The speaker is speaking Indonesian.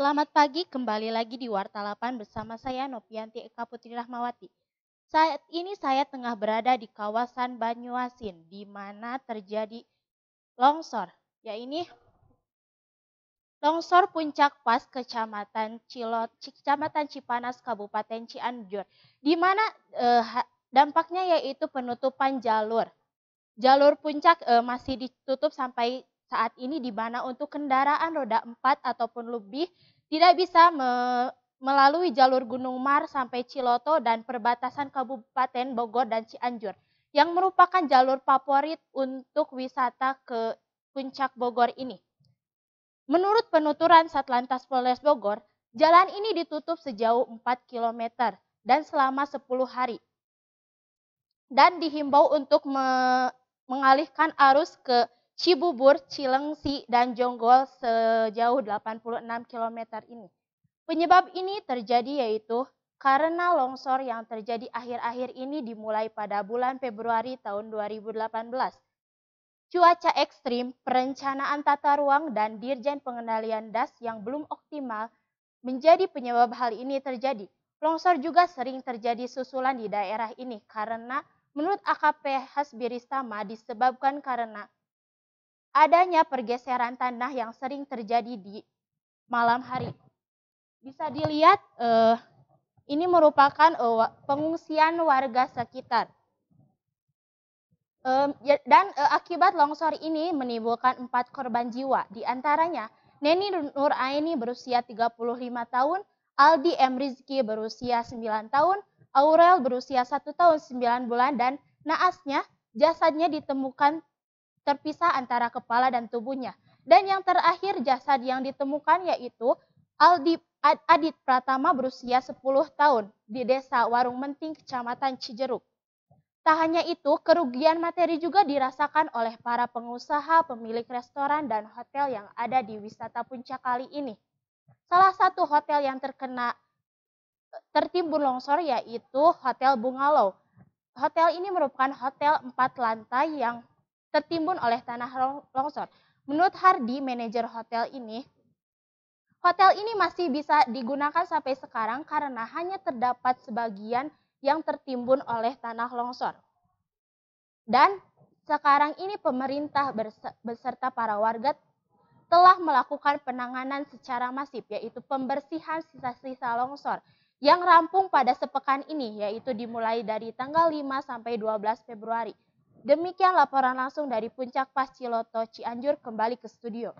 Selamat pagi, kembali lagi di Warta 8 bersama saya Nopianti Eka Putri Rahmawati. Saat ini saya tengah berada di kawasan Banyuasin, di mana terjadi longsor, ya ini longsor puncak pas Kecamatan Cilot, Kecamatan Cipanas, Kabupaten Cianjur, di mana eh, dampaknya yaitu penutupan jalur. Jalur puncak eh, masih ditutup sampai saat ini di mana untuk kendaraan roda 4 ataupun lebih tidak bisa me melalui jalur Gunung Mar sampai Ciloto dan perbatasan Kabupaten Bogor dan Cianjur yang merupakan jalur favorit untuk wisata ke puncak Bogor ini. Menurut penuturan Satlantas Polres Bogor, jalan ini ditutup sejauh 4 km dan selama 10 hari. Dan dihimbau untuk me mengalihkan arus ke Cibubur, Cilengsi, dan Jonggol sejauh 86 km ini. Penyebab ini terjadi yaitu karena longsor yang terjadi akhir-akhir ini dimulai pada bulan Februari tahun 2018. Cuaca ekstrim, perencanaan tata ruang, dan dirjen pengendalian das yang belum optimal menjadi penyebab hal ini terjadi. Longsor juga sering terjadi susulan di daerah ini karena menurut AKP Hasbiristama disebabkan karena adanya pergeseran tanah yang sering terjadi di malam hari. Bisa dilihat eh, ini merupakan eh, pengungsian warga sekitar. Eh, dan eh, akibat longsor ini menimbulkan empat korban jiwa, Di antaranya, Neni Nur Aini berusia 35 tahun, Aldi M. Rizki berusia 9 tahun, Aurel berusia 1 tahun 9 bulan, dan naasnya jasadnya ditemukan terpisah antara kepala dan tubuhnya. Dan yang terakhir jasad yang ditemukan yaitu Aldi Adit Pratama berusia 10 tahun di desa Warung Menting, Kecamatan Cijeruk. Tak hanya itu, kerugian materi juga dirasakan oleh para pengusaha, pemilik restoran, dan hotel yang ada di wisata puncak kali ini. Salah satu hotel yang terkena tertimbun longsor yaitu Hotel Bungalow. Hotel ini merupakan hotel empat lantai yang tertimbun oleh tanah longsor. Menurut Hardi, manajer hotel ini, hotel ini masih bisa digunakan sampai sekarang karena hanya terdapat sebagian yang tertimbun oleh tanah longsor. Dan sekarang ini pemerintah beserta para warga telah melakukan penanganan secara masif yaitu pembersihan sisa-sisa longsor yang rampung pada sepekan ini yaitu dimulai dari tanggal 5 sampai 12 Februari. Demikian laporan langsung dari Puncak Pas Ciloto Cianjur kembali ke studio.